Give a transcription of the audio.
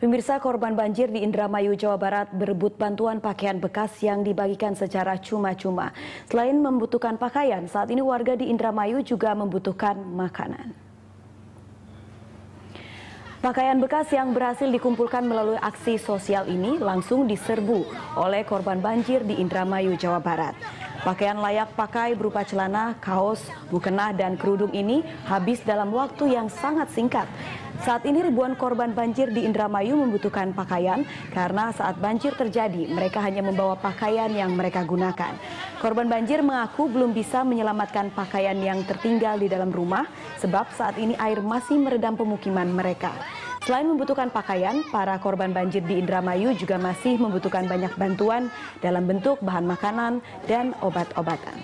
Pemirsa korban banjir di Indramayu, Jawa Barat berebut bantuan pakaian bekas yang dibagikan secara cuma-cuma. Selain membutuhkan pakaian, saat ini warga di Indramayu juga membutuhkan makanan. Pakaian bekas yang berhasil dikumpulkan melalui aksi sosial ini langsung diserbu oleh korban banjir di Indramayu, Jawa Barat. Pakaian layak pakai berupa celana, kaos, mukena, dan kerudung ini habis dalam waktu yang sangat singkat. Saat ini ribuan korban banjir di Indramayu membutuhkan pakaian karena saat banjir terjadi mereka hanya membawa pakaian yang mereka gunakan. Korban banjir mengaku belum bisa menyelamatkan pakaian yang tertinggal di dalam rumah sebab saat ini air masih meredam pemukiman mereka. Selain membutuhkan pakaian, para korban banjir di Indramayu juga masih membutuhkan banyak bantuan dalam bentuk bahan makanan dan obat-obatan.